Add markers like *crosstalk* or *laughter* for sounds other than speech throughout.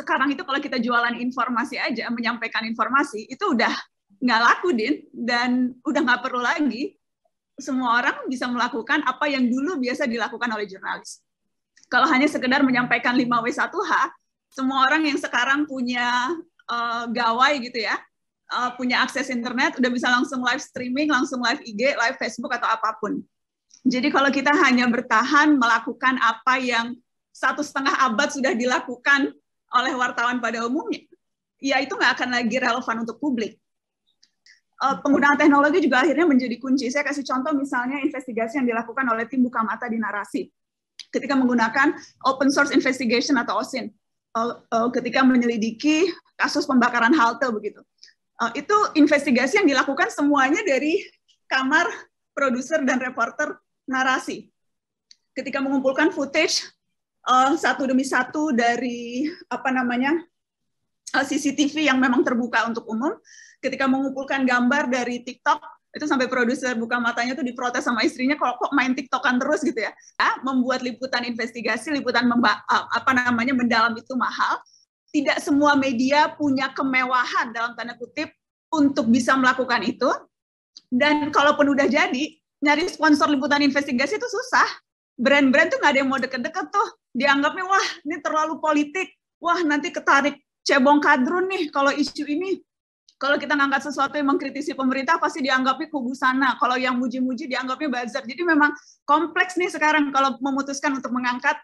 sekarang itu kalau kita jualan informasi aja, menyampaikan informasi, itu udah nggak laku, Din. Dan udah nggak perlu lagi. Semua orang bisa melakukan apa yang dulu biasa dilakukan oleh jurnalis. Kalau hanya sekedar menyampaikan 5W1H, semua orang yang sekarang punya uh, gawai gitu ya, uh, punya akses internet, udah bisa langsung live streaming, langsung live IG, live Facebook, atau apapun. Jadi kalau kita hanya bertahan melakukan apa yang satu setengah abad sudah dilakukan oleh wartawan pada umumnya, ya itu nggak akan lagi relevan untuk publik. Eh, penggunaan teknologi juga akhirnya menjadi kunci. Saya kasih contoh misalnya investigasi yang dilakukan oleh tim buka mata di narasi ketika menggunakan open source investigation atau OSIN eh, eh, ketika menyelidiki kasus pembakaran halte begitu. itu investigasi yang dilakukan semuanya dari kamar produser dan reporter narasi. Ketika mengumpulkan footage uh, satu demi satu dari apa namanya uh, eh, CCTV yang memang terbuka untuk umum. Ketika mengumpulkan gambar dari TikTok itu sampai produser buka matanya tuh diprotes sama istrinya kalau kok main tiktokan terus gitu ya, ya membuat liputan investigasi liputan memba eh, apa namanya mendalam itu mahal tidak semua media punya kemewahan dalam tanda kutip untuk bisa melakukan itu dan kalaupun udah jadi nyari sponsor liputan investigasi itu susah brand-brand tuh nggak ada yang mau deket-deket tuh dianggapnya wah ini terlalu politik wah nanti ketarik cebong kadrun nih kalau isu ini kalau kita ngangkat sesuatu yang mengkritisi pemerintah pasti dianggapnya kubu sana kalau yang muji-muji dianggapnya buzzer jadi memang kompleks nih sekarang kalau memutuskan untuk mengangkat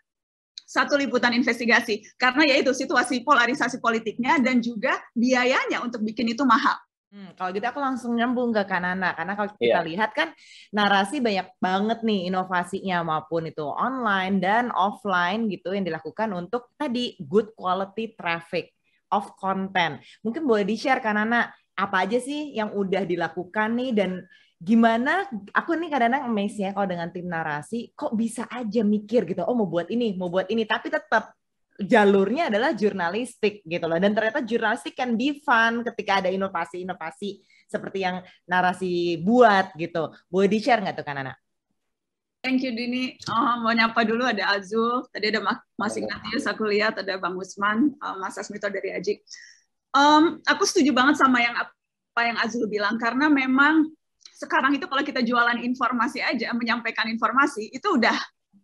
satu liputan investigasi karena yaitu situasi polarisasi politiknya dan juga biayanya untuk bikin itu mahal Hmm, kalau gitu aku langsung nyambung ke Kanana karena kalau kita yeah. lihat kan narasi banyak banget nih inovasinya maupun itu online dan offline gitu yang dilakukan untuk tadi good quality traffic of content. Mungkin boleh di-share Kanana apa aja sih yang udah dilakukan nih dan gimana aku nih kadang-kadang amazed ya kalau dengan tim narasi kok bisa aja mikir gitu oh mau buat ini mau buat ini tapi tetap jalurnya adalah jurnalistik gitu loh. Dan ternyata jurnalistik kan be fun ketika ada inovasi-inovasi seperti yang narasi buat gitu. Boleh di-share nggak tuh kan anak? Thank you Dini. Oh, mau nyapa dulu ada Azul, tadi ada Mas Ignatius, aku lihat ada Bang Usman, eh, Mas Asmito dari Ajik. Um, aku setuju banget sama yang apa yang Azul bilang karena memang sekarang itu kalau kita jualan informasi aja, menyampaikan informasi itu udah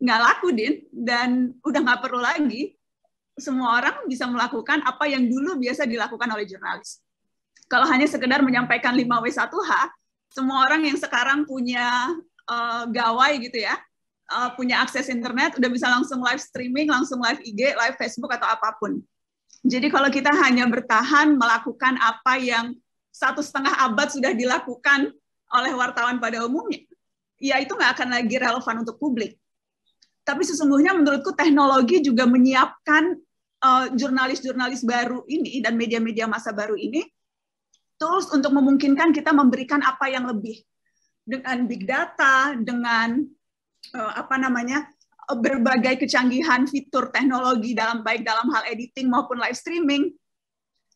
nggak laku din dan udah nggak perlu lagi semua orang bisa melakukan apa yang dulu biasa dilakukan oleh jurnalis. Kalau hanya sekedar menyampaikan 5W1H, semua orang yang sekarang punya uh, gawai gitu ya, uh, punya akses internet, udah bisa langsung live streaming, langsung live IG, live Facebook, atau apapun. Jadi kalau kita hanya bertahan melakukan apa yang satu setengah abad sudah dilakukan oleh wartawan pada umumnya, ya itu nggak akan lagi relevan untuk publik. Tapi sesungguhnya menurutku teknologi juga menyiapkan eh, jurnalis-jurnalis uh, baru ini dan media-media masa baru ini terus untuk memungkinkan kita memberikan apa yang lebih dengan big data, dengan uh, apa namanya eh, berbagai kecanggihan fitur teknologi dalam baik dalam hal editing maupun live streaming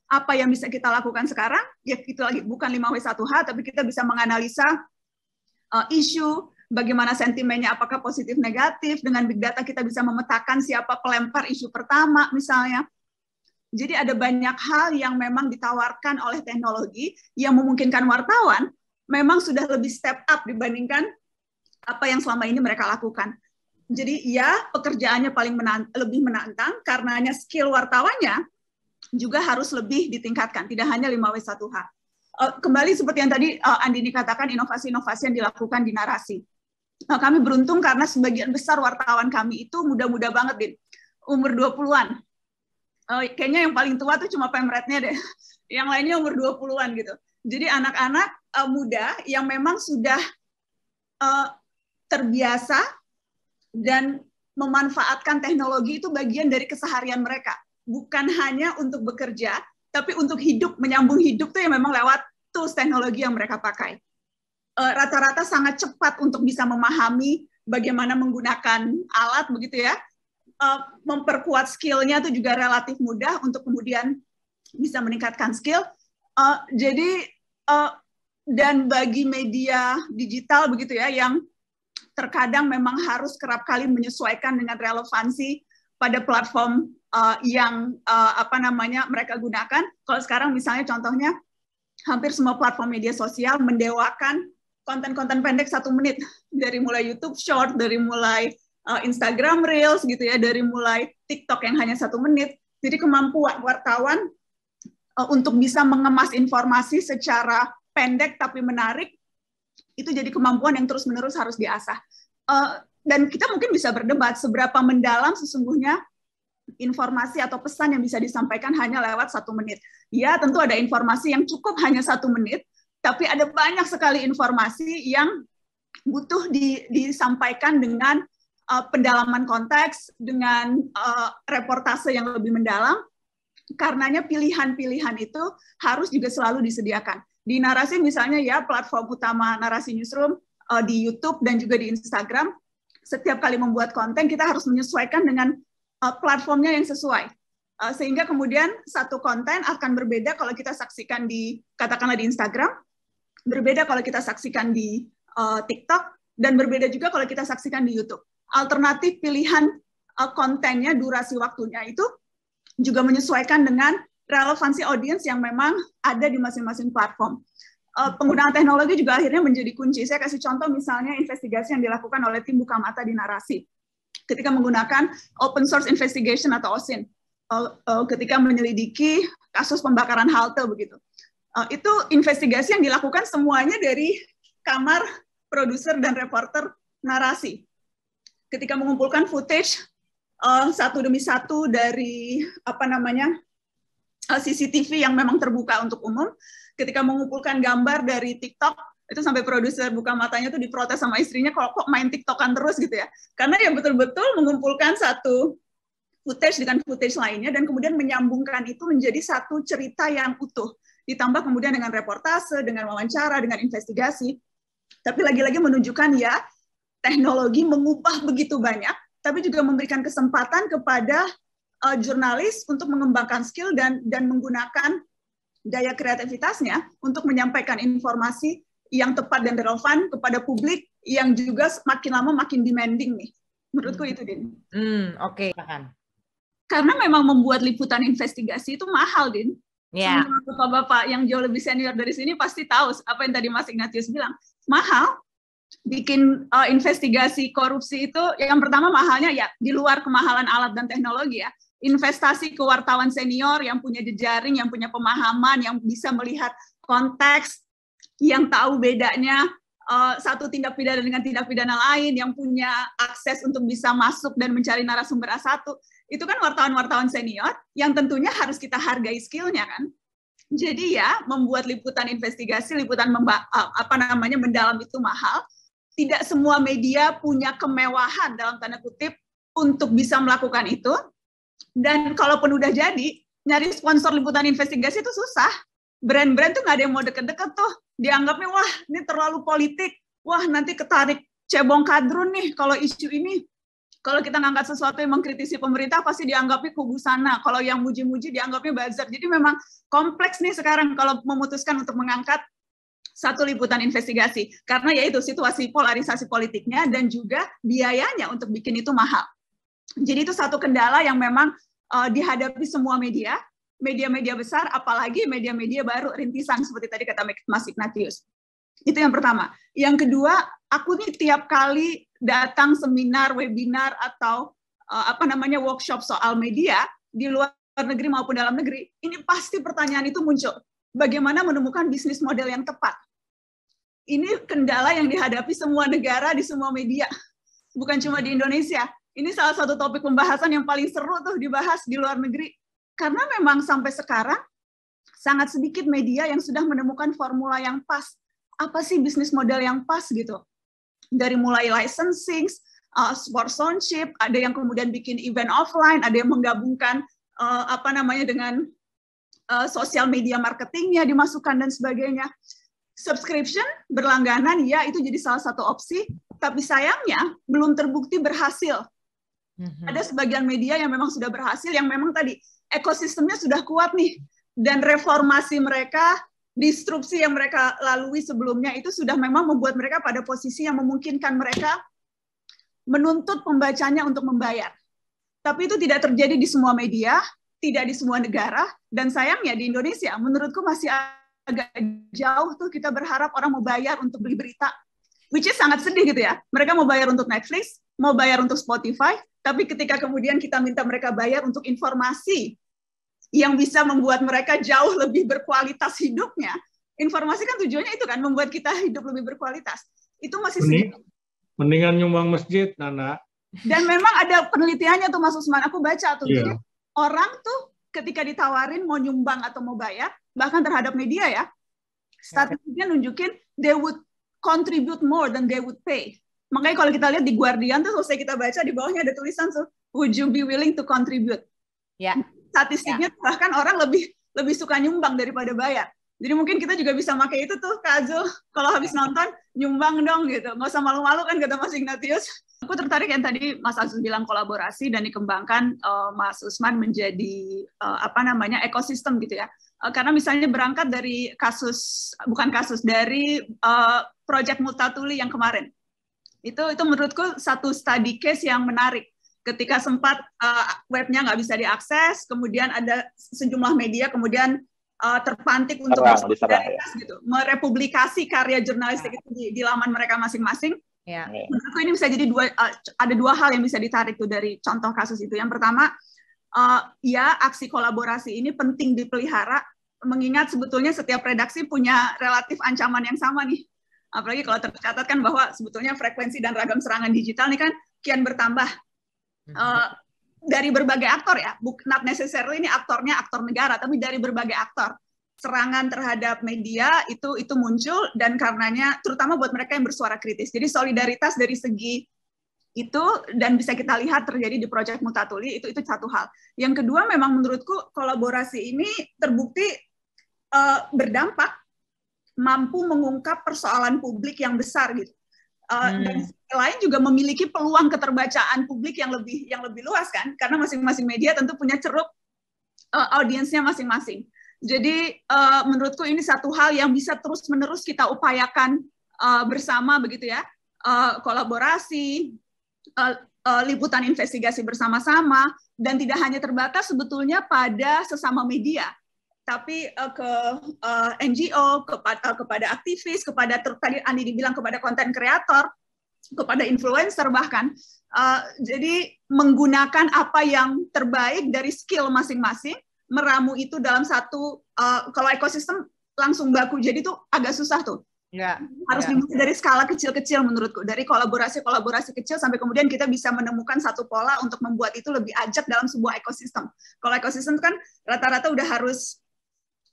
apa yang bisa kita lakukan sekarang ya itu lagi bukan 5W1H tapi kita bisa menganalisa uh, isu bagaimana sentimennya apakah positif negatif dengan big data kita bisa memetakan siapa pelempar isu pertama misalnya jadi ada banyak hal yang memang ditawarkan oleh teknologi yang memungkinkan wartawan memang sudah lebih step up dibandingkan apa yang selama ini mereka lakukan jadi ya pekerjaannya paling menant lebih menantang karenanya skill wartawannya juga harus lebih ditingkatkan tidak hanya 5W1H. Eh, kembali seperti yang tadi uh, Andini katakan inovasi-inovasi yang dilakukan di narasi. Oh, kami beruntung karena sebagian besar wartawan kami itu muda-muda banget, Din. Umur 20-an. Uh, kayaknya yang paling tua tuh cuma pemretnya deh. *laughs* Yang lainnya umur 20-an gitu. Jadi anak-anak uh, muda yang memang sudah uh, terbiasa dan memanfaatkan teknologi itu bagian dari keseharian mereka. Bukan hanya untuk bekerja, tapi untuk hidup, menyambung hidup tuh yang memang lewat tools teknologi yang mereka pakai. Eh, rata-rata uh, sangat cepat untuk bisa memahami bagaimana menggunakan alat begitu ya. Uh, memperkuat skillnya itu juga relatif mudah untuk kemudian bisa meningkatkan skill. Uh, jadi uh, dan bagi media digital begitu ya yang terkadang memang harus kerap kali menyesuaikan dengan relevansi pada platform uh, yang uh, apa namanya mereka gunakan. Kalau sekarang misalnya contohnya hampir semua platform media sosial mendewakan konten-konten pendek satu menit *laughs* dari mulai YouTube Short, dari mulai uh, Instagram Reels gitu ya, dari mulai TikTok yang hanya satu menit. Jadi kemampuan wartawan uh, untuk bisa mengemas informasi secara pendek tapi menarik itu jadi kemampuan yang terus-menerus harus diasah. Uh, dan kita mungkin bisa berdebat seberapa mendalam sesungguhnya informasi atau pesan yang bisa disampaikan hanya lewat satu menit. Ya, tentu ada informasi yang cukup hanya satu menit, tapi ada banyak sekali informasi yang butuh di, disampaikan dengan uh, pendalaman konteks, dengan uh, reportase yang lebih mendalam. Karenanya pilihan-pilihan itu harus juga selalu disediakan. Di narasi misalnya ya platform utama narasi newsroom uh, di YouTube dan juga di Instagram, setiap kali membuat konten kita harus menyesuaikan dengan uh, platformnya yang sesuai. sehingga kemudian satu konten akan berbeda kalau kita saksikan di katakanlah di Instagram Berbeda kalau kita saksikan di uh, TikTok dan berbeda juga kalau kita saksikan di YouTube. Alternatif pilihan uh, kontennya, durasi waktunya itu juga menyesuaikan dengan relevansi audiens yang memang ada di masing-masing platform. Uh, penggunaan teknologi juga akhirnya menjadi kunci. Saya kasih contoh misalnya investigasi yang dilakukan oleh tim Buka Mata di Narasi ketika menggunakan open source investigation atau OSIN uh, uh, ketika menyelidiki kasus pembakaran halte begitu. Uh, itu investigasi yang dilakukan semuanya dari kamar produser dan reporter narasi. Ketika mengumpulkan footage uh, satu demi satu dari apa namanya uh, eh, CCTV yang memang terbuka untuk umum, ketika mengumpulkan gambar dari TikTok itu sampai produser buka matanya tuh diprotes sama istrinya kalau kok main tiktokan terus gitu ya karena yang betul-betul mengumpulkan satu footage dengan footage lainnya dan kemudian menyambungkan itu menjadi satu cerita yang utuh ditambah kemudian dengan reportase, dengan wawancara, dengan investigasi. Tapi lagi-lagi menunjukkan ya teknologi mengubah begitu banyak, tapi juga memberikan kesempatan kepada uh, jurnalis untuk mengembangkan skill dan dan menggunakan daya kreativitasnya untuk menyampaikan informasi yang tepat dan relevan kepada publik yang juga semakin lama makin demanding nih. Menurutku hmm. itu, Din. Hmm, oke, okay. Karena memang membuat liputan investigasi itu mahal, Din. Yeah. Semua bapak-bapak yang jauh lebih senior dari sini pasti tahu apa yang tadi Mas Ignatius bilang. Mahal, bikin uh, investigasi korupsi itu yang pertama mahalnya ya di luar kemahalan alat dan teknologi ya investasi ke wartawan senior yang punya jejaring yang punya pemahaman yang bisa melihat konteks yang tahu bedanya uh, satu tindak pidana dengan tindak pidana lain yang punya akses untuk bisa masuk dan mencari narasumber A1 itu kan wartawan-wartawan senior yang tentunya harus kita hargai skillnya kan. Jadi ya membuat liputan investigasi, liputan memba- apa namanya mendalam itu mahal. Tidak semua media punya kemewahan dalam tanda kutip untuk bisa melakukan itu. Dan kalaupun udah jadi, nyari sponsor liputan investigasi itu susah. Brand-brand tuh nggak ada yang mau deket-deket tuh. Dianggapnya, wah ini terlalu politik. Wah nanti ketarik cebong kadrun nih kalau isu ini kalau kita ngangkat sesuatu yang mengkritisi pemerintah pasti dianggapnya kubu sana. Kalau yang muji-muji dianggapnya buzzer. Jadi memang kompleks nih sekarang kalau memutuskan untuk mengangkat satu liputan investigasi karena yaitu situasi polarisasi politiknya dan juga biayanya untuk bikin itu mahal. Jadi itu satu kendala yang memang uh, dihadapi semua media, media-media besar apalagi media-media baru rintisan seperti tadi kata Mas Ignatius. Itu yang pertama. Yang kedua, aku nih tiap kali datang seminar, webinar atau uh, apa namanya workshop soal media di luar negeri maupun dalam negeri, ini pasti pertanyaan itu muncul. Bagaimana menemukan bisnis model yang tepat? Ini kendala yang dihadapi semua negara di semua media, bukan cuma di Indonesia. Ini salah satu topik pembahasan yang paling seru tuh dibahas di luar negeri. Karena memang sampai sekarang sangat sedikit media yang sudah menemukan formula yang pas. Apa sih bisnis model yang pas gitu? dari mulai licensing, uh, sponsorship, ada yang kemudian bikin event offline, ada yang menggabungkan uh, apa namanya dengan uh, sosial media marketingnya dimasukkan dan sebagainya. Subscription berlangganan ya itu jadi salah satu opsi, tapi sayangnya belum terbukti berhasil. Mm-hmm. Ada sebagian media yang memang sudah berhasil, yang memang tadi ekosistemnya sudah kuat nih dan reformasi mereka disrupsi yang mereka lalui sebelumnya itu sudah memang membuat mereka pada posisi yang memungkinkan mereka menuntut pembacanya untuk membayar. Tapi itu tidak terjadi di semua media, tidak di semua negara, dan sayangnya di Indonesia menurutku masih agak jauh tuh kita berharap orang mau bayar untuk beli berita. Which is sangat sedih gitu ya. Mereka mau bayar untuk Netflix, mau bayar untuk Spotify, tapi ketika kemudian kita minta mereka bayar untuk informasi yang bisa membuat mereka jauh lebih berkualitas hidupnya. Informasi kan tujuannya itu kan membuat kita hidup lebih berkualitas. Itu masih Mending, sedikit. Mendingan nyumbang masjid, Nana. Dan memang ada penelitiannya tuh Mas Usman, aku baca tuh. Yeah. orang tuh ketika ditawarin mau nyumbang atau mau bayar, bahkan terhadap media ya, statistiknya nunjukin they would contribute more than they would pay. Makanya kalau kita lihat di Guardian tuh selesai kita baca di bawahnya ada tulisan tuh, would you be willing to contribute? Ya. Yeah Iya. statistiknya ya. bahkan orang lebih lebih suka nyumbang daripada bayar. Jadi mungkin kita juga bisa pakai itu tuh Kak Azul, kalau habis iya. nonton nyumbang dong gitu. Nggak usah malu-malu kan kata Mas Ignatius. Aku tertarik yang tadi Mas Azul bilang kolaborasi dan dikembangkan uh, Mas Usman menjadi uh, apa namanya ekosistem gitu ya. Uh, karena misalnya berangkat dari kasus bukan kasus dari uh, proyek Multatuli yang kemarin. Itu itu menurutku satu study case yang menarik ketika sempat uh, webnya nggak bisa diakses, kemudian ada sejumlah media kemudian uh, terpantik untuk diserang, ya. gitu, merepublikasi karya jurnalistik itu di, di laman mereka masing-masing. Ya. Iya. Menurutku ini bisa jadi dua uh, ada dua hal yang bisa ditarik tuh dari contoh kasus itu. Yang pertama, uh, ya aksi kolaborasi ini penting dipelihara mengingat sebetulnya setiap redaksi punya relatif ancaman yang sama nih. Apalagi kalau tercatat kan bahwa sebetulnya frekuensi dan ragam serangan digital ini kan kian bertambah Eh, mm-hmm. dari berbagai aktor ya, not necessarily ini aktornya aktor negara, tapi dari berbagai aktor serangan terhadap media itu itu muncul dan karenanya terutama buat mereka yang bersuara kritis. Jadi solidaritas dari segi itu dan bisa kita lihat terjadi di proyek Mutatuli itu itu satu hal. Yang kedua memang menurutku kolaborasi ini terbukti uh, berdampak mampu mengungkap persoalan publik yang besar gitu. Uh, hmm. Dan lain juga memiliki peluang keterbacaan publik yang lebih yang lebih luas kan karena masing-masing media tentu punya ceruk uh, eh, audiensnya masing-masing. Jadi uh, menurutku ini satu hal yang bisa terus-menerus kita upayakan uh, bersama begitu ya. Uh, kolaborasi, uh, uh, liputan investigasi bersama-sama dan tidak hanya terbatas sebetulnya pada sesama media tapi uh, ke uh, NGO, kepada, uh, kepada aktivis, kepada tadi Andi dibilang kepada konten kreator, kepada influencer bahkan. Uh, jadi menggunakan apa yang terbaik dari skill masing-masing, meramu itu dalam satu uh, kalau ekosistem langsung baku, jadi itu agak susah tuh. Ya, harus ya. dimulai dari skala kecil-kecil menurutku dari kolaborasi-kolaborasi kecil sampai kemudian kita bisa menemukan satu pola untuk membuat itu lebih ajak dalam sebuah ekosistem. Kalau ekosistem kan rata-rata udah harus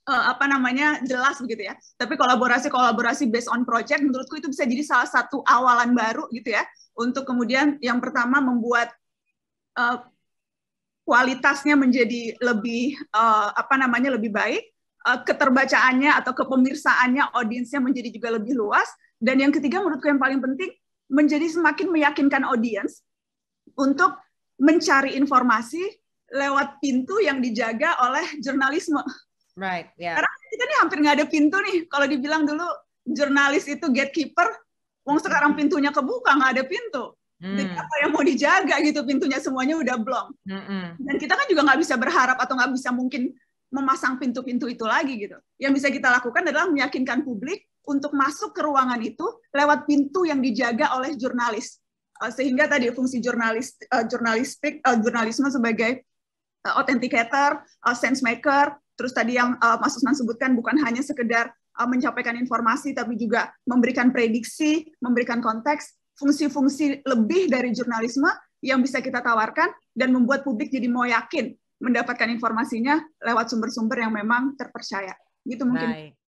uh, apa namanya jelas begitu ya. Tapi kolaborasi-kolaborasi based on project menurutku itu bisa jadi salah satu awalan baru gitu ya untuk kemudian yang pertama membuat uh, kualitasnya menjadi lebih uh, apa namanya lebih baik, uh, keterbacaannya atau kepemirsaannya audiensnya menjadi juga lebih luas dan yang ketiga menurutku yang paling penting menjadi semakin meyakinkan audiens untuk mencari informasi lewat pintu yang dijaga oleh jurnalisme Right, ya. Yeah. Karena kita nih hampir nggak ada pintu nih. Kalau dibilang dulu jurnalis itu gatekeeper, wong sekarang pintunya kebuka nggak ada pintu. Hmm. Jadi apa yang mau dijaga gitu pintunya semuanya udah blong. Hmm. Dan kita kan juga nggak bisa berharap atau nggak bisa mungkin memasang pintu-pintu itu lagi gitu. Yang bisa kita lakukan adalah meyakinkan publik untuk masuk ke ruangan itu lewat pintu yang dijaga oleh jurnalis. Eh, sehingga tadi fungsi jurnalis, eh, jurnalistik, uh, jurnalisme sebagai authenticator, uh, sense maker, Terus tadi yang uh, Mas Usman sebutkan bukan hanya sekedar uh, eh, mencapaikan informasi, tapi juga memberikan prediksi, memberikan konteks, fungsi-fungsi lebih dari jurnalisme yang bisa kita tawarkan dan membuat publik jadi mau yakin mendapatkan informasinya lewat sumber-sumber yang memang terpercaya. Gitu mungkin. Baik.